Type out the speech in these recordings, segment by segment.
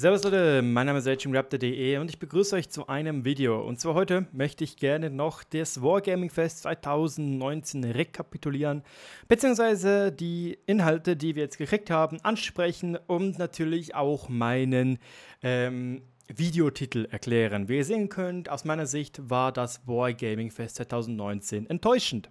Servus Leute, mein Name ist AgingRaptor.de und ich begrüße euch zu einem Video. Und zwar heute möchte ich gerne noch das Wargaming Fest 2019 rekapitulieren, beziehungsweise die Inhalte, die wir jetzt gekriegt haben, ansprechen und natürlich auch meinen ähm, Videotitel erklären. Wie ihr sehen könnt, aus meiner Sicht war das Wargaming Fest 2019 enttäuschend.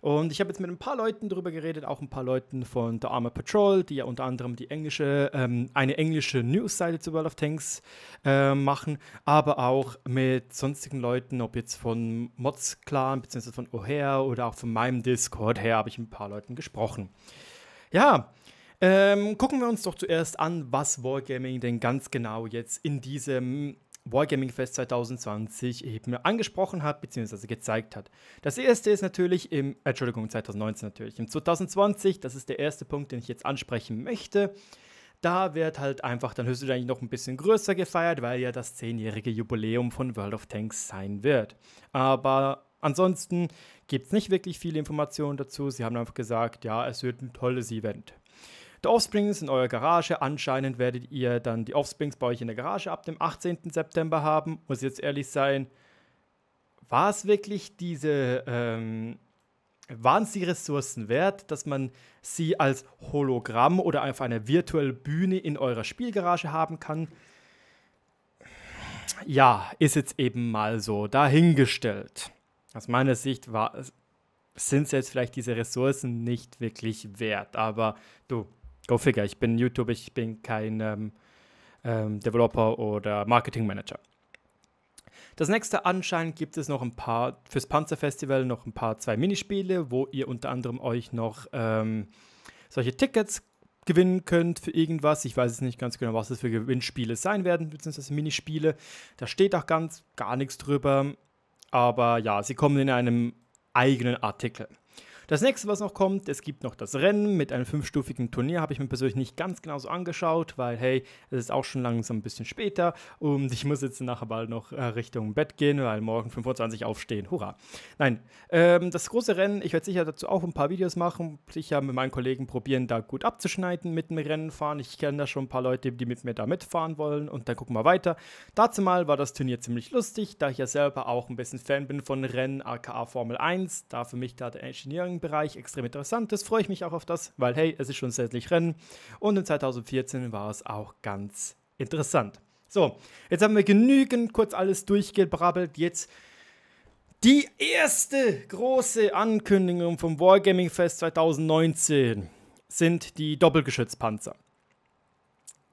Und ich habe jetzt mit ein paar Leuten darüber geredet, auch ein paar Leuten von The Armor Patrol, die ja unter anderem die englische, ähm, eine englische Newsseite zu World of Tanks äh, machen, aber auch mit sonstigen Leuten, ob jetzt von Mods Clan, beziehungsweise von O'Hare oder auch von meinem Discord her, habe ich mit ein paar Leuten gesprochen. Ja, ähm, gucken wir uns doch zuerst an, was Wargaming denn ganz genau jetzt in diesem Wargaming Fest 2020 eben angesprochen hat bzw. gezeigt hat. Das erste ist natürlich im, äh, Entschuldigung, 2019 natürlich, im 2020, das ist der erste Punkt, den ich jetzt ansprechen möchte. Da wird halt einfach dann höchstwahrscheinlich noch ein bisschen größer gefeiert, weil ja das zehnjährige Jubiläum von World of Tanks sein wird. Aber ansonsten gibt es nicht wirklich viele Informationen dazu. Sie haben einfach gesagt, ja, es wird ein tolles Event der Offsprings in eurer Garage. Anscheinend werdet ihr dann die Offsprings bei euch in der Garage ab dem 18. September haben. Muss jetzt ehrlich sein, war es wirklich diese, ähm, waren es die Ressourcen wert, dass man sie als Hologramm oder auf einer virtuellen Bühne in eurer Spielgarage haben kann? Ja, ist jetzt eben mal so dahingestellt. Aus meiner Sicht sind es jetzt vielleicht diese Ressourcen nicht wirklich wert, aber du, Go figure, ich bin YouTube, ich bin kein ähm, ähm, Developer oder Marketing Manager. Das nächste anscheinend gibt es noch ein paar fürs Panzerfestival noch ein paar zwei Minispiele, wo ihr unter anderem euch noch ähm, solche Tickets gewinnen könnt für irgendwas. Ich weiß es nicht ganz genau, was es für Gewinnspiele sein werden, beziehungsweise Minispiele. Da steht auch ganz gar nichts drüber. Aber ja, sie kommen in einem eigenen Artikel. Das nächste, was noch kommt, es gibt noch das Rennen mit einem fünfstufigen Turnier, habe ich mir persönlich nicht ganz genau so angeschaut, weil hey, es ist auch schon langsam ein bisschen später und ich muss jetzt nachher bald noch äh, Richtung Bett gehen, weil morgen 25 aufstehen. Hurra. Nein, ähm, das große Rennen, ich werde sicher dazu auch ein paar Videos machen, sicher mit meinen Kollegen probieren, da gut abzuschneiden mit dem Rennen fahren. Ich kenne da schon ein paar Leute, die mit mir da mitfahren wollen und dann gucken wir weiter. Dazu mal war das Turnier ziemlich lustig, da ich ja selber auch ein bisschen Fan bin von Rennen, aka Formel 1, da für mich da der Engineering Bereich extrem interessant. Das freue ich mich auch auf das, weil hey, es ist schon seitlich Rennen. Und in 2014 war es auch ganz interessant. So, jetzt haben wir genügend kurz alles durchgebrabbelt. Jetzt die erste große Ankündigung vom Wargaming Fest 2019 sind die Doppelgeschützpanzer.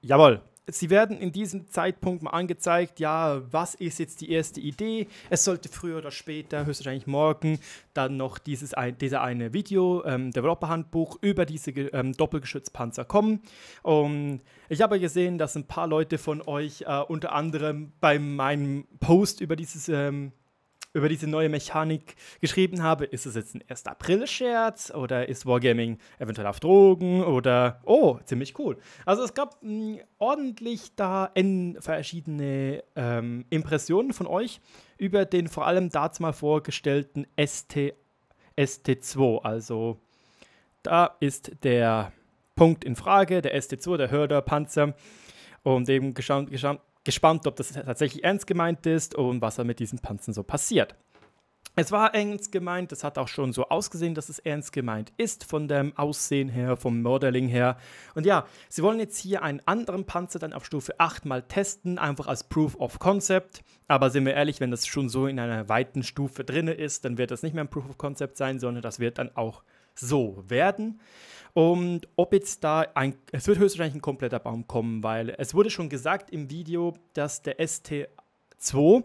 Jawohl, sie werden in diesem Zeitpunkt mal angezeigt, ja, was ist jetzt die erste Idee? Es sollte früher oder später, höchstwahrscheinlich morgen, dann noch dieses ein, dieser eine Video, ähm, Developer-Handbuch über diese ähm, Doppelgeschützpanzer kommen. Um, ich habe gesehen, dass ein paar Leute von euch äh, unter anderem bei meinem Post über dieses ähm, über diese neue Mechanik geschrieben habe. Ist es jetzt ein 1. April-Scherz oder ist Wargaming eventuell auf Drogen oder oh, ziemlich cool. Also es gab mh, mm, ordentlich da N verschiedene ähm, Impressionen von euch über den vor allem dazu mal vorgestellten ST, ST2. Also da ist der Punkt in Frage, der ST2, der Hörder, Panzer, um dem geschaut, gespannt, ob das tatsächlich ernst gemeint ist und was da mit diesen Panzern so passiert. Es war ernst gemeint, es hat auch schon so ausgesehen, dass es ernst gemeint ist, von dem Aussehen her, vom Modeling her. Und ja, sie wollen jetzt hier einen anderen Panzer dann auf Stufe 8 mal testen, einfach als Proof of Concept. Aber sind wir ehrlich, wenn das schon so in einer weiten Stufe drin ist, dann wird das nicht mehr ein Proof of Concept sein, sondern das wird dann auch so werden. Und ob jetzt da ein, es wird höchstwahrscheinlich ein kompletter Baum kommen, weil es wurde schon gesagt im Video, dass der ST2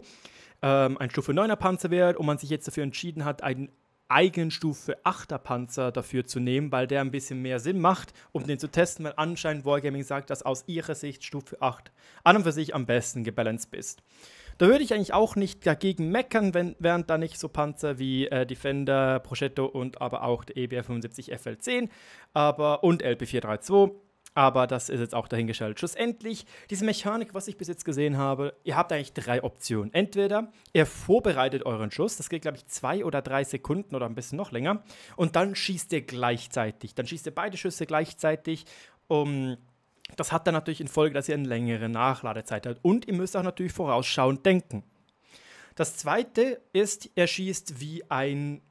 ähm, ein Stufe 9er Panzer wäre und man sich jetzt dafür entschieden hat, einen eigenen Stufe 8er Panzer dafür zu nehmen, weil der ein bisschen mehr Sinn macht, um den zu testen, weil anscheinend Wargaming sagt, dass aus ihrer Sicht Stufe 8 an und für sich am besten gebalanced ist. Da würde ich eigentlich auch nicht dagegen meckern, wenn, wären da nicht so Panzer wie äh, Defender, Progetto und aber auch der EBR 75 FL10 aber, und LP432. Aber das ist jetzt auch dahingestellt. Schlussendlich, diese Mechanik, was ich bis jetzt gesehen habe, ihr habt eigentlich drei Optionen. Entweder ihr vorbereitet euren Schuss, das geht, glaube ich, zwei oder drei Sekunden oder ein bisschen noch länger, und dann schießt ihr gleichzeitig. Dann schießt ihr beide Schüsse gleichzeitig, um das hat dann natürlich in Folge, dass ihr eine längere Nachladezeit habt. Und ihr müsst auch natürlich vorausschauend denken. Das zweite ist, er schießt wie ein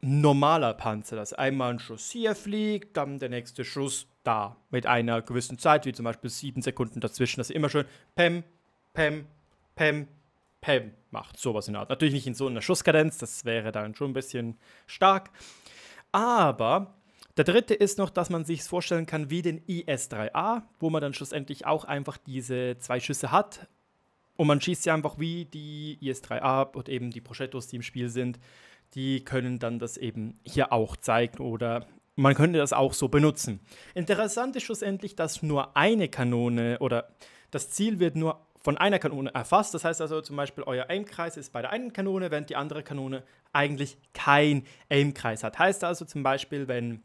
normaler Panzer, dass einmal ein Schuss hier fliegt, dann der nächste Schuss da mit einer gewissen Zeit, wie zum Beispiel sieben Sekunden dazwischen, dass ihr immer schön Pem, Pem, Pem, Pem macht. Sowas in der Art. Natürlich nicht in so einer Schusskadenz, das wäre dann schon ein bisschen stark. Aber der dritte ist noch, dass man sich vorstellen kann wie den IS-3A, wo man dann schlussendlich auch einfach diese zwei Schüsse hat und man schießt sie einfach wie die IS-3A und eben die Projettos, die im Spiel sind. Die können dann das eben hier auch zeigen oder man könnte das auch so benutzen. Interessant ist schlussendlich, dass nur eine Kanone oder das Ziel wird nur von einer Kanone erfasst. Das heißt also zum Beispiel, euer Aimkreis ist bei der einen Kanone, während die andere Kanone eigentlich kein Aimkreis hat. Heißt also zum Beispiel, wenn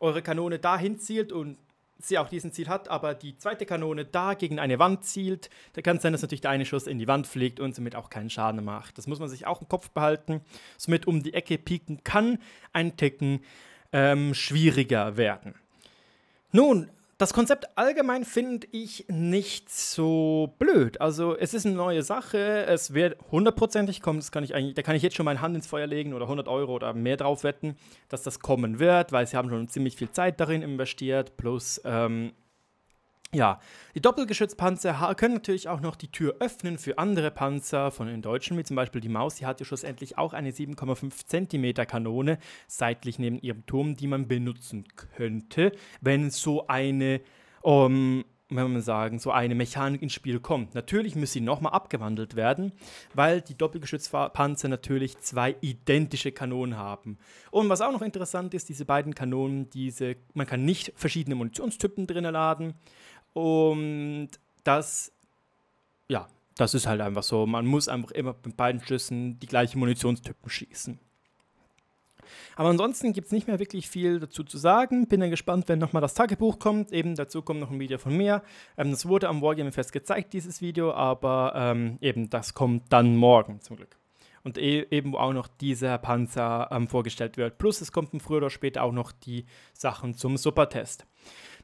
eure Kanone dahin zielt und sie auch diesen Ziel hat, aber die zweite Kanone da gegen eine Wand zielt, dann kann es sein, dass natürlich der eine Schuss in die Wand fliegt und somit auch keinen Schaden macht. Das muss man sich auch im Kopf behalten. Somit um die Ecke pieken kann ein Ticken ähm, schwieriger werden. Nun, das Konzept allgemein finde ich nicht so blöd. Also es ist eine neue Sache, es wird hundertprozentig kommen, das kann ich eigentlich, da kann ich jetzt schon meine Hand ins Feuer legen oder 100 Euro oder mehr drauf wetten, dass das kommen wird, weil sie haben schon ziemlich viel Zeit darin investiert, plus ähm, ja, die Doppelgeschützpanzer können natürlich auch noch die Tür öffnen für andere Panzer von den Deutschen, wie zum Beispiel die Maus. Sie hat ja schlussendlich auch eine 7,5 cm Kanone seitlich neben ihrem Turm, die man benutzen könnte, wenn so eine, um, ähm, wenn man sagen, so eine Mechanik ins Spiel kommt. Natürlich muss sie nochmal abgewandelt werden, weil die Doppelgeschützpanzer natürlich zwei identische Kanonen haben. Und was auch noch interessant ist, diese beiden Kanonen, diese, man kann nicht verschiedene Munitionstypen drin laden. Und das, ja, das ist halt einfach so. Man muss einfach immer mit beiden Schüssen die gleichen Munitionstypen schießen. Aber ansonsten gibt es nicht mehr wirklich viel dazu zu sagen. Bin dann gespannt, wenn nochmal das Tagebuch kommt. Eben dazu kommt noch ein Video von mir. Ähm, das wurde am Wargaming Fest gezeigt, dieses Video, aber ähm, eben das kommt dann morgen zum Glück. Und e eben auch noch dieser Panzer ähm, vorgestellt wird. Plus es kommt früher oder später auch noch die Sachen zum Supertest.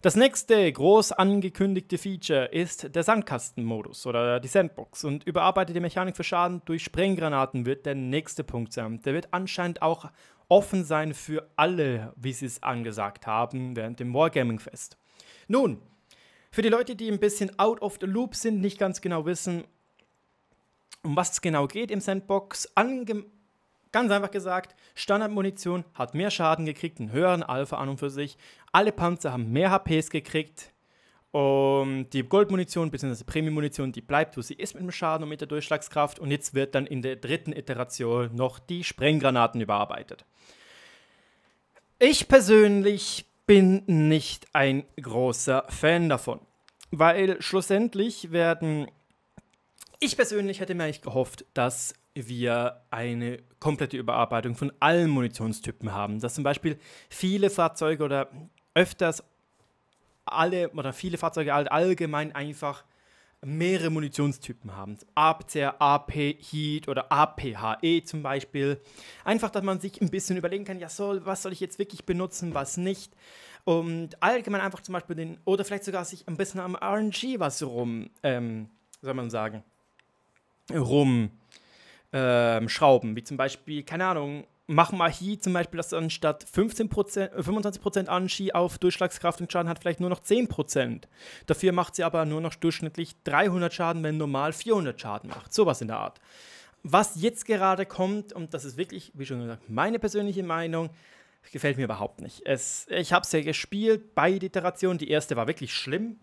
Das nächste groß angekündigte Feature ist der Sandkastenmodus oder die Sandbox und überarbeitete Mechanik für Schaden durch Sprenggranaten wird der nächste Punkt sein. Der wird anscheinend auch offen sein für alle, wie sie es angesagt haben während dem Wargaming Fest. Nun, für die Leute, die ein bisschen out of the loop sind, nicht ganz genau wissen, um was es genau geht im Sandbox, ange Ganz einfach gesagt, Standardmunition hat mehr Schaden gekriegt, einen höheren Alpha an und für sich. Alle Panzer haben mehr HPs gekriegt. Und ähm, die Goldmunition bzw. Premium-Munition, die bleibt, wo sie ist mit dem Schaden und mit der Durchschlagskraft. Und jetzt wird dann in der dritten Iteration noch die Sprenggranaten überarbeitet. Ich persönlich bin nicht ein großer Fan davon, weil schlussendlich werden. Ich persönlich hätte mir eigentlich gehofft, dass wir eine komplette Überarbeitung von allen Munitionstypen haben. Dass zum Beispiel viele Fahrzeuge oder öfters alle oder viele Fahrzeuge allgemein einfach mehrere Munitionstypen haben. APCR, AP, Heat oder APHE zum Beispiel. Einfach, dass man sich ein bisschen überlegen kann, ja, soll, was soll ich jetzt wirklich benutzen, was nicht. Und allgemein einfach zum Beispiel den, oder vielleicht sogar sich ein bisschen am RNG was rum, ähm, soll man sagen, rum ähm, Schrauben, wie zum Beispiel, keine Ahnung, mach mal hier zum Beispiel, dass anstatt 15%, 25% Anski auf Durchschlagskraft und Schaden hat vielleicht nur noch 10%. Dafür macht sie aber nur noch durchschnittlich 300 Schaden, wenn normal 400 Schaden macht. Sowas in der Art. Was jetzt gerade kommt, und das ist wirklich, wie schon gesagt, meine persönliche Meinung, gefällt mir überhaupt nicht. Es, ich habe es ja gespielt, beide Iterationen. Die erste war wirklich schlimm.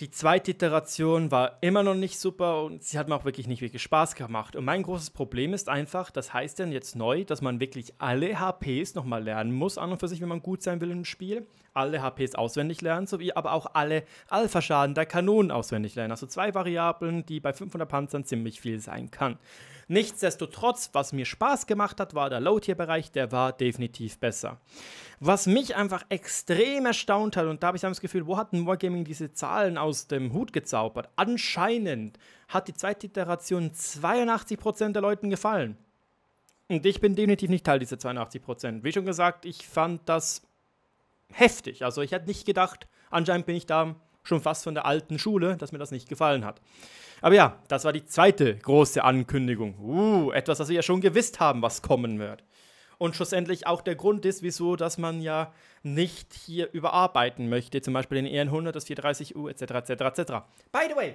Die zweite Iteration war immer noch nicht super und sie hat mir auch wirklich nicht wirklich Spaß gemacht. Und mein großes Problem ist einfach, das heißt denn jetzt neu, dass man wirklich alle HPs nochmal lernen muss, an und für sich, wenn man gut sein will im Spiel. Alle HPs auswendig lernen, sowie aber auch alle Alpha-Schaden der Kanonen auswendig lernen. Also zwei Variablen, die bei 500 Panzern ziemlich viel sein kann. Nichtsdestotrotz, was mir Spaß gemacht hat, war der Low-Tier-Bereich, der war definitiv besser. Was mich einfach extrem erstaunt hat, und da habe ich das Gefühl, wo hat denn Wargaming diese Zahlen aus dem Hut gezaubert? Anscheinend hat die zweite Iteration 82% der Leuten gefallen. Und ich bin definitiv nicht Teil dieser 82%. Wie schon gesagt, ich fand das heftig. Also ich hätte nicht gedacht, anscheinend bin ich da schon fast von der alten Schule, dass mir das nicht gefallen hat. Aber ja, das war die zweite große Ankündigung. Uh, etwas, was wir ja schon gewusst haben, was kommen wird. Und schlussendlich auch der Grund ist, wieso, dass man ja nicht hier überarbeiten möchte, zum Beispiel den EN100, das 430U, etc., etc., etc. By the way,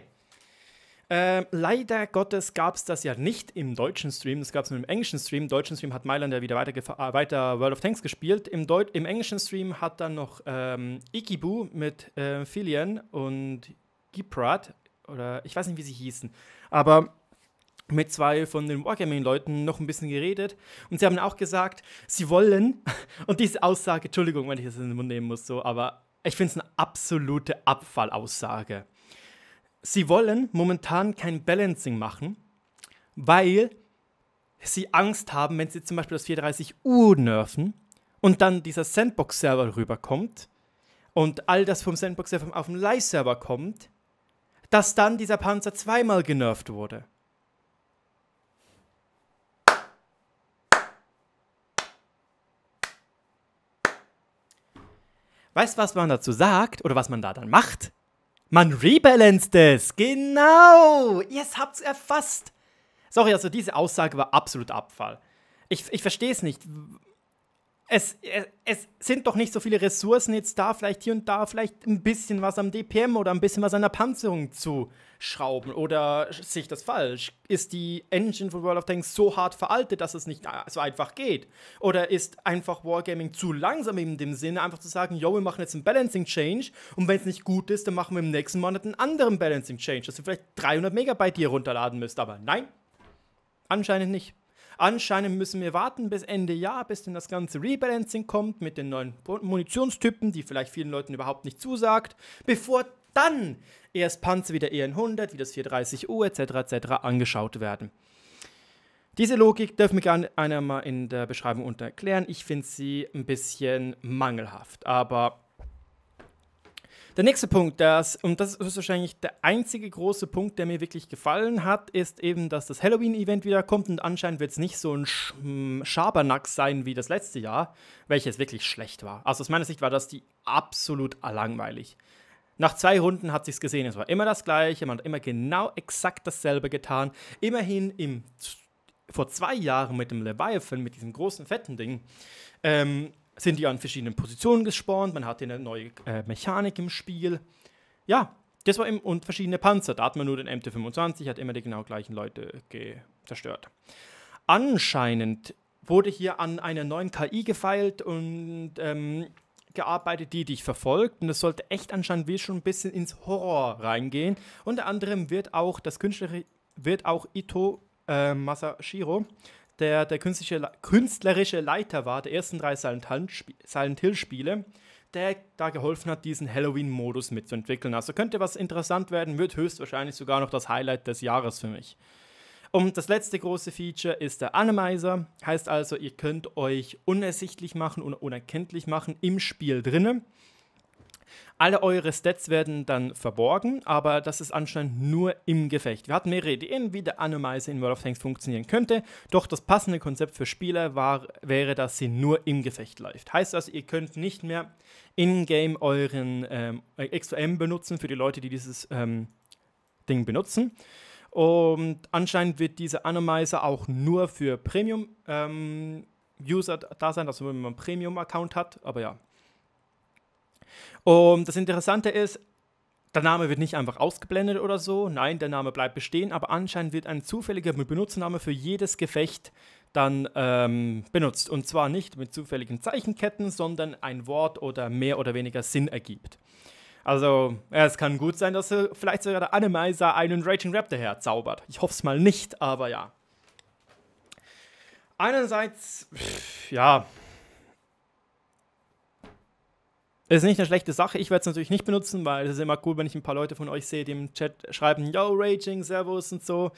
ähm, leider Gottes gab es das ja nicht im deutschen Stream, das gab es nur im englischen Stream. Im deutschen Stream hat Mailand ja wieder weiter, äh, weiter World of Tanks gespielt. Im, Deu im englischen Stream hat dann noch ähm, Ikibu mit äh, Filian und Giprat, oder ich weiß nicht, wie sie hießen, aber mit zwei von den Wargaming-Leuten noch ein bisschen geredet und sie haben auch gesagt, sie wollen, und diese Aussage, Entschuldigung, wenn ich das in den Mund nehmen muss, so, aber ich finde es eine absolute Abfallaussage sie wollen momentan kein Balancing machen, weil sie Angst haben, wenn sie zum Beispiel das 430 u nerven und dann dieser Sandbox-Server rüberkommt und all das vom Sandbox-Server auf den Live-Server kommt, dass dann dieser Panzer zweimal genervt wurde. Weißt du, was man dazu sagt oder was man da dann macht? Man rebalanced es. Genau. Ihr habt's erfasst. Sorry, also diese Aussage war absolut Abfall. Ich, ich verstehe es nicht es, es, äh, es, sind doch nicht so viele Ressourcen jetzt da, vielleicht hier und da, vielleicht ein bisschen was am DPM oder ein bisschen was an der Panzerung zu schrauben. Oder sehe ich das falsch? Ist die Engine von World of Tanks so hart veraltet, dass es nicht äh, so einfach geht? Oder ist einfach Wargaming zu langsam in dem Sinne, einfach zu sagen, yo, wir machen jetzt einen Balancing Change und wenn es nicht gut ist, dann machen wir im nächsten Monat einen anderen Balancing Change, dass ihr vielleicht 300 Megabyte hier runterladen müsst. Aber nein, anscheinend nicht. Anscheinend müssen wir warten bis Ende Jahr, bis denn das ganze Rebalancing kommt mit den neuen Munitionstypen, die vielleicht vielen Leuten überhaupt nicht zusagt, bevor dann erst Panzer wie der EN100, wie das 430U etc. etc. angeschaut werden. Diese Logik dürfen wir gerne einer mal in der Beschreibung unter erklären. Ich finde sie ein bisschen mangelhaft, aber der nächste Punkt, das, und das ist wahrscheinlich der einzige große Punkt, der mir wirklich gefallen hat, ist eben, dass das Halloween-Event wieder kommt und anscheinend wird es nicht so ein Sch Schabernack sein wie das letzte Jahr, welches wirklich schlecht war. Also aus meiner Sicht war das die absolut langweilig. Nach zwei Runden hat sich's gesehen, es war immer das Gleiche, man hat immer genau exakt dasselbe getan. Immerhin im vor zwei Jahren mit dem Leviathan, mit diesem großen fetten Ding, ähm, sind die an verschiedenen Positionen gespawnt, man hatte eine neue äh, Mechanik im Spiel. Ja, das war eben, und verschiedene Panzer. Da hat man nur den MT-25, hat immer die genau gleichen Leute zerstört. Anscheinend wurde hier an einer neuen KI gefeilt und ähm, gearbeitet, die dich verfolgt. Und das sollte echt anscheinend wie schon ein bisschen ins Horror reingehen. Unter anderem wird auch das Künstlerin, wird auch Ito äh, Masashiro der der künstliche, künstlerische Leiter war der ersten drei Silent Hill-Spiele, der da geholfen hat, diesen Halloween-Modus mitzuentwickeln. Also könnte was interessant werden, wird höchstwahrscheinlich sogar noch das Highlight des Jahres für mich. Und das letzte große Feature ist der Animizer. Heißt also, ihr könnt euch unersichtlich machen und unerkenntlich machen im Spiel drinnen. Alle eure Stats werden dann verborgen, aber das ist anscheinend nur im Gefecht. Wir hatten mehrere Ideen, wie der Anomize in World of Tanks funktionieren könnte, doch das passende Konzept für Spieler war, wäre, dass sie nur im Gefecht läuft. Heißt also, ihr könnt nicht mehr in-game euren ähm, XOM benutzen für die Leute, die dieses ähm, Ding benutzen. Und anscheinend wird dieser Anomizer auch nur für Premium ähm, User da sein, also wenn man einen Premium-Account hat, aber ja, und das Interessante ist, der Name wird nicht einfach ausgeblendet oder so. Nein, der Name bleibt bestehen, aber anscheinend wird ein zufälliger Benutzername für jedes Gefecht dann ähm, benutzt. Und zwar nicht mit zufälligen Zeichenketten, sondern ein Wort oder mehr oder weniger Sinn ergibt. Also, ja, es kann gut sein, dass äh, vielleicht sogar der Animizer einen Raging Raptor herzaubert. Ich hoffe es mal nicht, aber ja. Einerseits, ja, Ist nicht eine schlechte Sache. Ich werde es natürlich nicht benutzen, weil es ist immer cool, wenn ich ein paar Leute von euch sehe, die im Chat schreiben, yo, Raging, Servus und so.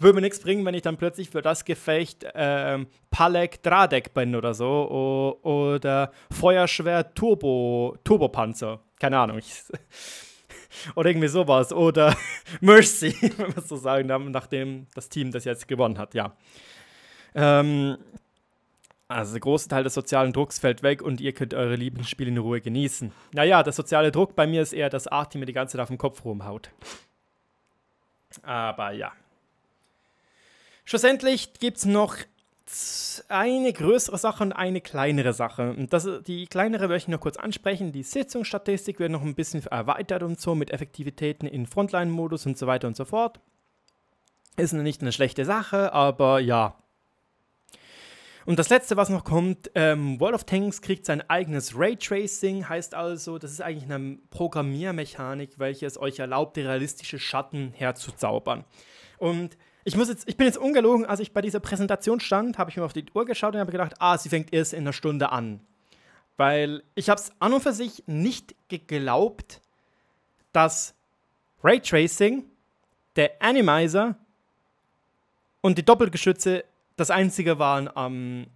Würde mir nichts bringen, wenn ich dann plötzlich für das Gefecht ähm, Palek Dradek bin oder so. O oder Feuerschwert Turbo, Turbopanzer. Keine Ahnung. oder irgendwie sowas. Oder Mercy, wenn man es so sagen nachdem das Team das jetzt gewonnen hat, ja. Ähm, also der große Teil des sozialen Drucks fällt weg und ihr könnt eure Lieblingsspiele in Ruhe genießen. Naja, der soziale Druck bei mir ist eher, dass Arti mir die ganze Zeit auf den Kopf rumhaut. Aber ja. Schlussendlich gibt es noch eine größere Sache und eine kleinere Sache. Und das, die kleinere möchte ich noch kurz ansprechen. Die Sitzungsstatistik wird noch ein bisschen erweitert und so mit Effektivitäten in Frontline-Modus und so weiter und so fort. Ist nicht eine schlechte Sache, aber ja, und das letzte, was noch kommt, ähm, World of Tanks kriegt sein eigenes Raytracing, heißt also, das ist eigentlich eine Programmiermechanik, welche es euch erlaubt, realistische Schatten herzuzaubern. Und ich muss jetzt, ich bin jetzt ungelogen, als ich bei dieser Präsentation stand, habe ich mir auf die Uhr geschaut und habe gedacht, ah, sie fängt erst in einer Stunde an. Weil ich habe es an und für sich nicht geglaubt, dass Raytracing, der Animizer und die Doppelgeschütze das einzige waren am ähm,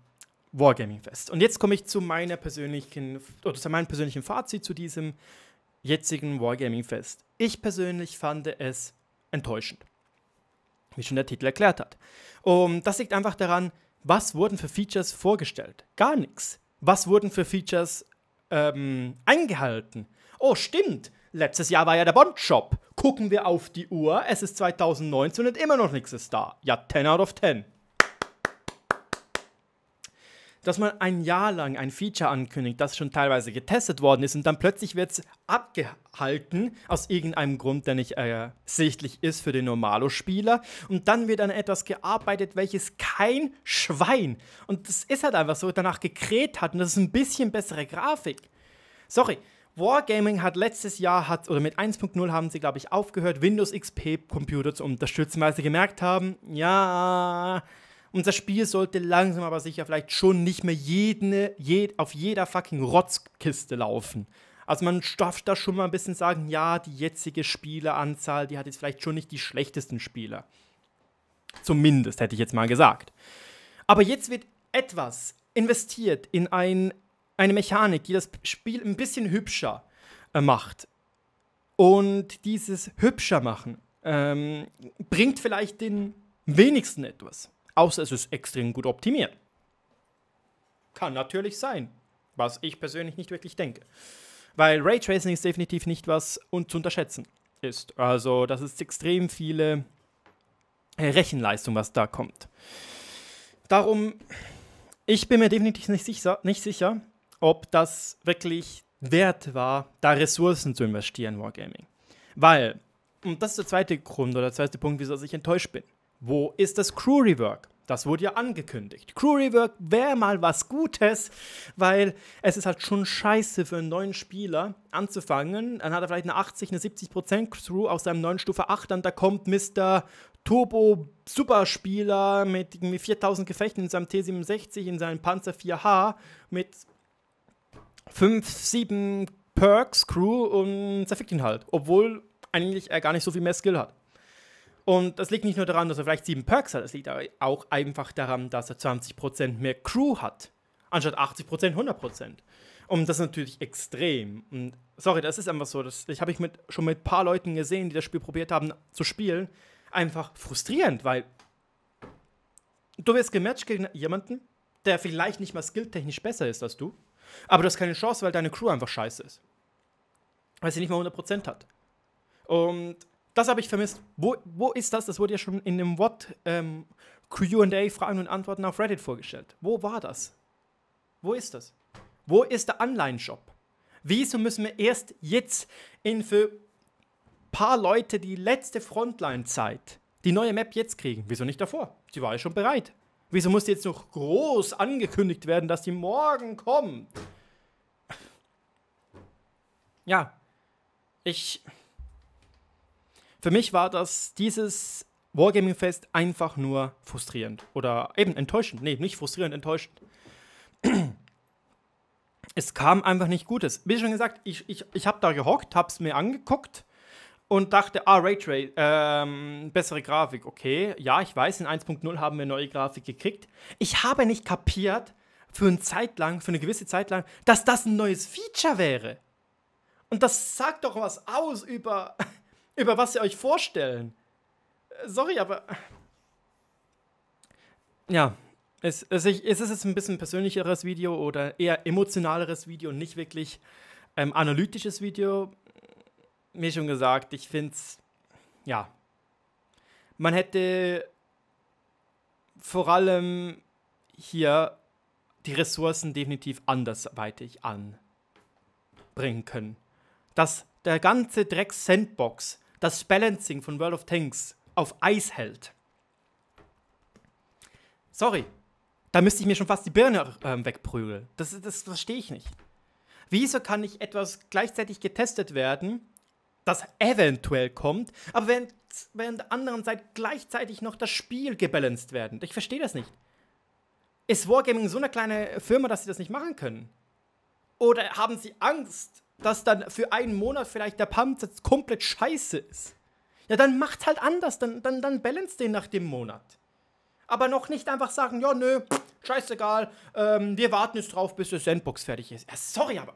Wargaming Fest. Und jetzt komme ich zu meiner persönlichen oder zu meinem persönlichen Fazit zu diesem jetzigen Wargaming Fest. Ich persönlich fand es enttäuschend. Wie schon der Titel erklärt hat. Und das liegt einfach daran, was wurden für Features vorgestellt? Gar nichts. Was wurden für Features ähm, eingehalten? Oh, stimmt. Letztes Jahr war ja der Bond-Shop. Gucken wir auf die Uhr, es ist 2019 und immer noch nichts ist da. Ja, 10 out of 10 dass man ein Jahr lang ein Feature ankündigt, das schon teilweise getestet worden ist und dann plötzlich wird es abgehalten aus irgendeinem Grund, der nicht ersichtlich ist für den Normalo-Spieler und dann wird an etwas gearbeitet, welches kein Schwein und das ist halt einfach so, danach gekräht hat und das ist ein bisschen bessere Grafik. Sorry, Wargaming hat letztes Jahr, hat, oder mit 1.0 haben sie, glaube ich, aufgehört, Windows XP-Computer zu unterstützen, weil sie gemerkt haben, ja, unser Spiel sollte langsam aber sicher vielleicht schon nicht mehr jede, jed, auf jeder fucking Rotzkiste laufen. Also man darf da schon mal ein bisschen sagen, ja, die jetzige Spieleranzahl, die hat jetzt vielleicht schon nicht die schlechtesten Spieler. Zumindest hätte ich jetzt mal gesagt. Aber jetzt wird etwas investiert in ein, eine Mechanik, die das Spiel ein bisschen hübscher äh, macht. Und dieses hübscher machen ähm, bringt vielleicht den wenigsten etwas. Außer es ist extrem gut optimiert. Kann natürlich sein, was ich persönlich nicht wirklich denke. Weil Raytracing ist definitiv nicht was zu unterschätzen ist. Also das ist extrem viele äh, Rechenleistung, was da kommt. Darum, ich bin mir definitiv nicht sicher, nicht sicher ob das wirklich wert war, da Ressourcen zu investieren, in Wargaming. Weil, und das ist der zweite Grund oder der zweite Punkt, wieso ich enttäuscht bin. Wo ist das Crew Rework? Das wurde ja angekündigt. Crew Rework wäre mal was Gutes, weil es ist halt schon scheiße für einen neuen Spieler anzufangen. Dann hat er vielleicht eine 80, eine 70 Prozent Crew aus seinem neuen Stufe 8 und da kommt Mr. Turbo Superspieler mit irgendwie 4000 Gefechten in seinem T67, in seinem Panzer 4H mit 5, 7 Perks Crew und zerfickt ihn halt, obwohl eigentlich er gar nicht so viel mehr Skill hat. Und das liegt nicht nur daran, dass er vielleicht sieben Perks hat, das liegt auch einfach daran, dass er 20% mehr Crew hat, anstatt 80%, 100%. Und das ist natürlich extrem. Und sorry, das ist einfach so. Das, das habe ich mit, schon mit ein paar Leuten gesehen, die das Spiel probiert haben zu spielen. Einfach frustrierend, weil du wirst gematcht gegen jemanden, der vielleicht nicht mal skilltechnisch besser ist als du, aber du hast keine Chance, weil deine Crew einfach scheiße ist. Weil sie nicht mal 100% hat. Und das habe ich vermisst. Wo, wo ist das? Das wurde ja schon in dem What ähm, QA Fragen und Antworten auf Reddit vorgestellt. Wo war das? Wo ist das? Wo ist der Online-Shop? Wieso müssen wir erst jetzt in für paar Leute die letzte Frontline-Zeit, die neue Map jetzt kriegen? Wieso nicht davor? Die war ja schon bereit. Wieso muss jetzt noch groß angekündigt werden, dass die morgen kommt? Ja, ich für mich war das dieses Wargaming Fest einfach nur frustrierend oder eben enttäuschend. Nee, nicht frustrierend, enttäuschend. es kam einfach nicht Gutes. Wie schon gesagt, ich, ich, ich habe da gehockt, habe es mir angeguckt und dachte, ah, Raytray, ähm, bessere Grafik, okay. Ja, ich weiß, in 1.0 haben wir neue Grafik gekriegt. Ich habe nicht kapiert, für eine Zeit lang, für eine gewisse Zeit lang, dass das ein neues Feature wäre. Und das sagt doch was aus über über was ihr euch vorstellen. Äh, sorry, aber. Ja, es, es, es ist ein bisschen persönlicheres Video oder eher emotionaleres Video, und nicht wirklich ähm, analytisches Video. Mir schon gesagt, ich finde es, ja. Man hätte vor allem hier die Ressourcen definitiv andersweitig anbringen können. Das der ganze Drecks Sandbox das Balancing von World of Tanks auf Eis hält. Sorry, da müsste ich mir schon fast die Birne äh, wegprügeln. Das, das verstehe ich nicht. Wieso kann nicht etwas gleichzeitig getestet werden, das eventuell kommt, aber während, der anderen Seite gleichzeitig noch das Spiel gebalanced werden? Ich verstehe das nicht. Ist Wargaming so eine kleine Firma, dass sie das nicht machen können? Oder haben sie Angst, dass dann für einen Monat vielleicht der Pump komplett scheiße ist. Ja, dann macht halt anders, dann, dann, dann balance den nach dem Monat. Aber noch nicht einfach sagen, ja, nö, scheißegal, ähm, wir warten jetzt drauf, bis der Sandbox fertig ist. Ja, sorry, aber.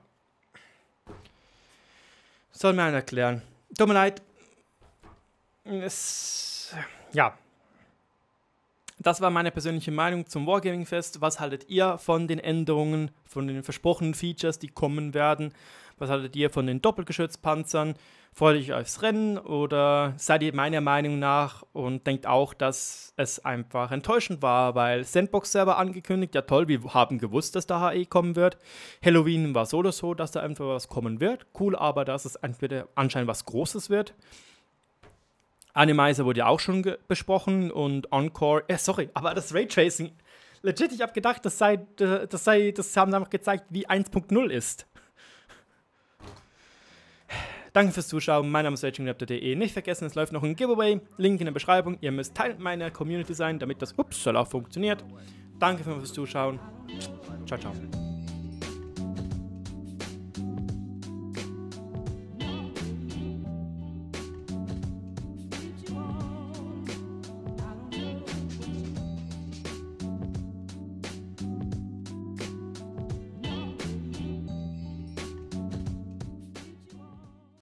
Soll mir einer erklären. Tut mir leid. Es. Ja, das war meine persönliche Meinung zum Wargaming Fest. Was haltet ihr von den Änderungen, von den versprochenen Features, die kommen werden? Was haltet ihr von den Doppelgeschützpanzern? Freut euch aufs Rennen oder seid ihr meiner Meinung nach und denkt auch, dass es einfach enttäuschend war, weil sandbox selber angekündigt, ja toll, wir haben gewusst, dass da HE kommen wird. Halloween war so oder so, dass da einfach was kommen wird. Cool aber, dass es anscheinend was Großes wird. Animizer wurde ja auch schon besprochen und Encore, äh, sorry, aber das Raytracing, legit, ich habe gedacht, das sei, äh, das sei, das haben sie einfach gezeigt, wie 1.0 ist. Danke fürs Zuschauen. Mein Name ist RagingRaptor.de. Nicht vergessen, es läuft noch ein Giveaway. Link in der Beschreibung. Ihr müsst Teil meiner Community sein, damit das Upsala funktioniert. Danke fürs Zuschauen. Ciao, ciao.